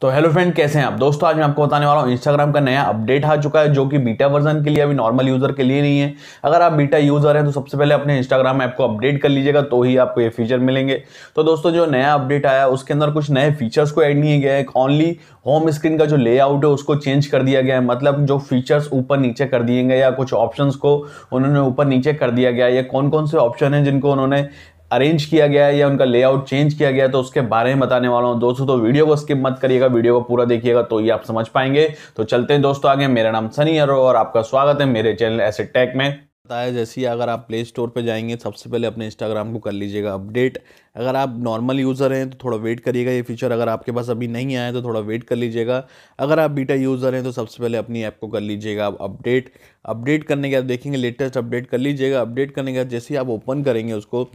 तो hello friend कैसे हैं आप दोस्तों आज मैं आपको बताने वाला हूँ इंस्टाग्राम का नया अपडेट आ चुका है जो कि बीटा वर्जन के लिए अभी नॉर्मल यूज़र के लिए नहीं है अगर आप बीटा यूज़र हैं तो सबसे पहले अपने इंस्टाग्राम ऐप को अपडेट कर लीजिएगा तो ही आपको ये फीचर मिलेंगे तो दोस्तों जो नया अपडेट आया उसके अंदर कुछ नए फीचर्स को ऐड नहीं गया है ऑनली होम स्क्रीन का जो लेआउट है उसको चेंज कर दिया गया है मतलब जो फीचर्स ऊपर नीचे कर दिए गए या कुछ ऑप्शंस को उन्होंने ऊपर नीचे कर दिया गया या कौन कौन से ऑप्शन हैं जिनको उन्होंने अरेंज किया गया है या उनका लेआउट चेंज किया गया है तो उसके बारे में बताने वाला हूँ दोस्तों तो वीडियो को स्किप मत करिएगा वीडियो को पूरा देखिएगा तो ये आप समझ पाएंगे तो चलते हैं दोस्तों आगे मेरा नाम सनी अरो और आपका स्वागत है मेरे चैनल ऐसे टैक में बताया जैसे ही अगर आप प्ले स्टोर पर जाएंगे सबसे पहले अपने इंस्टाग्राम को कर लीजिएगा अपडेट अगर आप नॉर्मल यूज़र हैं तो थोड़ा वेट करिएगा ये फीचर अगर आपके पास अभी नहीं आया तो थोड़ा वेट कर लीजिएगा अगर आप बीटा यूज़र हैं तो सबसे पहले अपनी ऐप को कर लीजिएगा आप अपडेट अपडेट करने के बाद देखेंगे लेटेस्ट अपडेट कर लीजिएगा अपडेट करने के बाद जैसे ही आप ओपन करेंगे उसको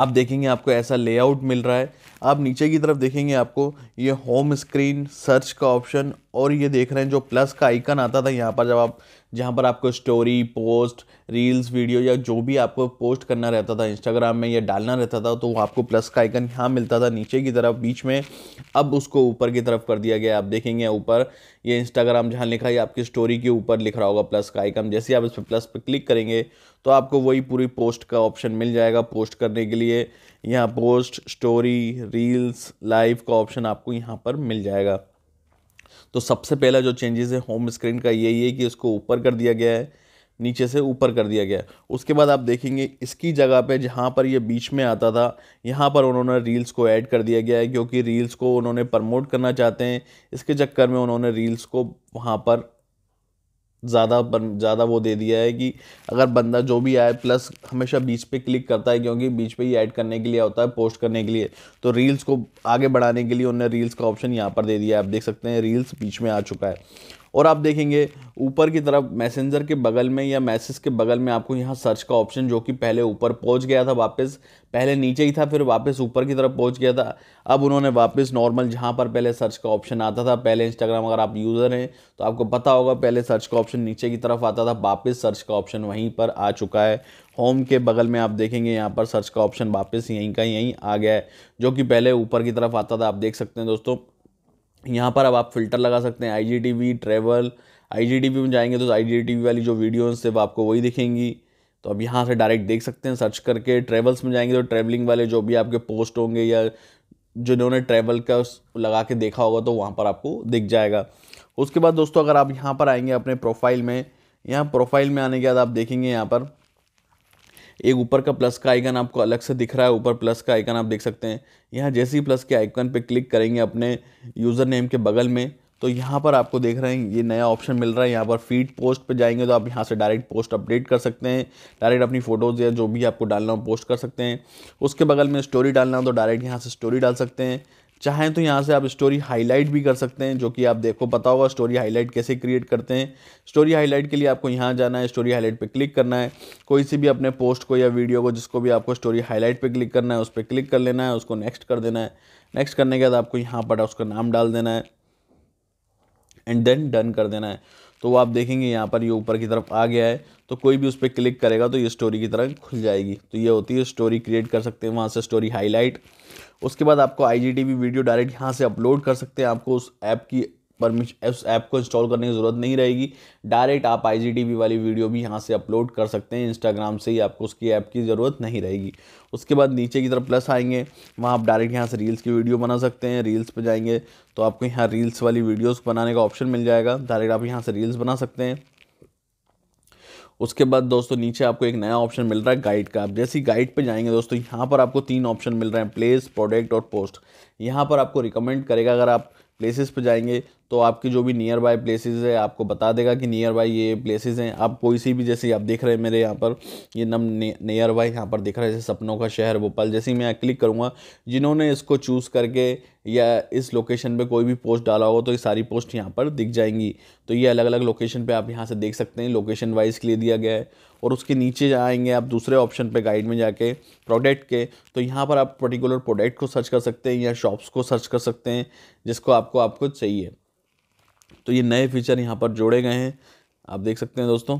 आप देखेंगे आपको ऐसा लेआउट मिल रहा है आप नीचे की तरफ देखेंगे आपको ये होम स्क्रीन सर्च का ऑप्शन और ये देख रहे हैं जो प्लस का आइकन आता था यहाँ पर जब आप जहाँ पर आपको स्टोरी पोस्ट रील्स वीडियो या जो भी आपको पोस्ट करना रहता था इंस्टाग्राम में या डालना रहता था तो वो आपको प्लस का आइकन यहाँ मिलता था नीचे की तरफ बीच में अब उसको ऊपर की तरफ कर दिया गया आप देखेंगे ऊपर ये इंस्टाग्राम जहाँ लिखा है आपकी स्टोरी के ऊपर लिख रहा होगा प्लस का आइकन जैसे आप इस पर प्लस पर क्लिक करेंगे तो आपको वही पूरी पोस्ट का ऑप्शन मिल जाएगा पोस्ट करने के लिए यहाँ पोस्ट स्टोरी रील्स लाइव का ऑप्शन आपको यहाँ पर मिल जाएगा तो सबसे पहला जो चेंजेस है होम स्क्रीन का यही है कि उसको ऊपर कर दिया गया है नीचे से ऊपर कर दिया गया उसके बाद आप देखेंगे इसकी जगह पे जहाँ पर ये बीच में आता था यहाँ पर उन्होंने रील्स को ऐड कर दिया गया है क्योंकि रील्स को उन्होंने प्रमोट करना चाहते हैं इसके चक्कर में उन्होंने रील्स को वहाँ पर ज़्यादा बन ज़्यादा वो दे दिया है कि अगर बंदा जो भी आए प्लस हमेशा बीच पे क्लिक करता है क्योंकि बीच पे ही ऐड करने के लिए होता है पोस्ट करने के लिए तो रील्स को आगे बढ़ाने के लिए उन्होंने रील्स का ऑप्शन यहाँ पर दे दिया है आप देख सकते हैं रील्स बीच में आ चुका है और आप देखेंगे ऊपर की तरफ मैसेंजर के बगल में या मैसेज के बगल में आपको यहाँ सर्च का ऑप्शन जो कि पहले ऊपर पहुँच गया था वापस पहले नीचे ही था फिर वापस ऊपर की तरफ पहुँच गया था अब उन्होंने वापस नॉर्मल जहाँ पर पहले सर्च का ऑप्शन आता था पहले इंस्टाग्राम अगर आप यूज़र हैं तो आपको पता होगा पहले सर्च का ऑप्शन नीचे की तरफ आता था वापस सर्च का ऑप्शन वहीं पर आ चुका है होम के बगल में आप देखेंगे यहाँ पर सर्च का ऑप्शन वापस यहीं का यहीं आ गया है जो कि पहले ऊपर की तरफ आता था आप देख सकते हैं दोस्तों यहाँ पर अब आप फिल्टर लगा सकते हैं I G T V travel I G T V में जाएंगे तो आई जी टी वी वाली जो वीडियोज़ सिर्फ आपको वही दिखेंगी तो अब यहाँ से डायरेक्ट देख सकते हैं सर्च करके ट्रेवल्स में जाएंगे तो ट्रैवलिंग वाले जो भी आपके पोस्ट होंगे या जिन्होंने ट्रैवल का लगा के देखा होगा तो वहाँ पर आपको दिख जाएगा उसके बाद दोस्तों अगर आप यहाँ पर आएंगे अपने प्रोफाइल में यहाँ प्रोफाइल में आने के बाद आप देखेंगे यहाँ पर एक ऊपर का प्लस का आइकन आपको अलग से दिख रहा है ऊपर प्लस का आइकन आप देख सकते हैं यहाँ जैसे ही प्लस के आइकन पे क्लिक करेंगे अपने यूज़र नेम के बगल में तो यहाँ पर आपको देख रहे हैं ये नया ऑप्शन मिल रहा है यहाँ पर फीड पोस्ट पे जाएंगे तो आप यहाँ से डायरेक्ट पोस्ट अपडेट कर सकते हैं डायरेक्ट अपनी फ़ोटोज़ या जो भी आपको डालना हो पोस्ट कर सकते हैं उसके बगल में स्टोरी डालना हो तो डायरेक्ट यहाँ से स्टोरी डाल सकते हैं चाहें तो यहाँ से आप स्टोरी हाईलाइट भी कर सकते हैं जो कि आप देखो पता होगा स्टोरी हाईलाइट कैसे क्रिएट करते हैं स्टोरी हाईलाइट के लिए आपको यहाँ जाना है स्टोरी हाईलाइट पर क्लिक करना है कोई सी भी अपने पोस्ट को या वीडियो को जिसको भी आपको स्टोरी हाईलाइट पर क्लिक करना है उस पर क्लिक कर लेना है उसको नेक्स्ट कर देना है नेक्स्ट करने के बाद आपको यहाँ पर उसका नाम डाल देना है एंड देन डन कर देना है तो वो आप देखेंगे यहाँ पर ये ऊपर की तरफ आ गया है तो कोई भी उस पर क्लिक करेगा तो ये स्टोरी की तरह खुल जाएगी तो ये होती है स्टोरी क्रिएट कर सकते हैं वहाँ से स्टोरी हाईलाइट उसके बाद आपको आई वीडियो डायरेक्ट यहाँ से अपलोड कर सकते हैं आपको उस ऐप की परमिशन उस ऐप को इंस्टॉल करने की ज़रूरत नहीं रहेगी डायरेक्ट आप आई वाली वीडियो भी यहाँ से अपलोड कर सकते हैं इंस्टाग्राम से ही आपको उसकी ऐप की ज़रूरत नहीं रहेगी उसके बाद नीचे की तरफ प्लस आएंगे वहाँ आप डायरेक्ट यहाँ से रील्स की वीडियो बना सकते हैं रील्स पर जाएंगे तो आपको यहाँ रील्स वाली वीडियोज़ बनाने का ऑप्शन मिल जाएगा डायरेक्ट आप यहाँ से रील्स बना सकते हैं उसके बाद दोस्तों नीचे आपको एक नया ऑप्शन मिल रहा है गाइड का आप जैसे ही गाइड पे जाएंगे दोस्तों यहाँ पर आपको तीन ऑप्शन मिल रहे हैं प्लेस प्रोडक्ट और पोस्ट यहाँ पर आपको रिकमेंड करेगा अगर आप प्लेसेस पर जाएंगे तो आपकी जो भी नियर बाय प्लेसेस है आपको बता देगा कि नियर बाय ये प्लेसेस हैं आप कोई सी भी जैसे आप देख रहे हैं मेरे यहाँ पर ये नम नियर बाय यहाँ पर दिख रहे हैं जैसे सपनों का शहर भोपाल जैसे ही मैं क्लिक करूँगा जिन्होंने इसको चूज़ करके या इस लोकेशन पे कोई भी पोस्ट डाला होगा तो ये सारी पोस्ट यहाँ पर दिख जाएंगी तो ये अलग अलग लोकेशन पर आप यहाँ से देख सकते हैं लोकेशन वाइज के लिए दिया गया है और उसके नीचे जाएंगे आप दूसरे ऑप्शन पे गाइड में जाके प्रोडक्ट के तो यहाँ पर आप पर्टिकुलर प्रोडक्ट को सर्च कर सकते हैं या शॉप जॉब्स को सर्च कर सकते हैं जिसको आपको आपको चाहिए तो ये नए फीचर यहाँ पर जोड़े गए हैं आप देख सकते हैं दोस्तों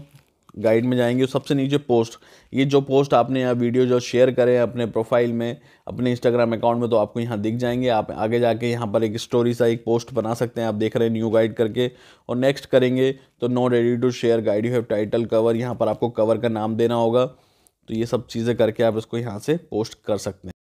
गाइड में जाएंगे सबसे नीचे पोस्ट ये जो पोस्ट आपने यहाँ वीडियो जो शेयर करें अपने प्रोफाइल में अपने इंस्टाग्राम अकाउंट में तो आपको यहाँ दिख जाएंगे आप आगे जाके यहाँ पर एक स्टोरी सा एक पोस्ट बना सकते हैं आप देख रहे हैं न्यू गाइड करके और नेक्स्ट करेंगे तो no ready to share guide you have title cover यहाँ पर आपको कवर का नाम देना होगा तो ये सब चीज़ें करके आप इसको यहाँ से पोस्ट कर सकते हैं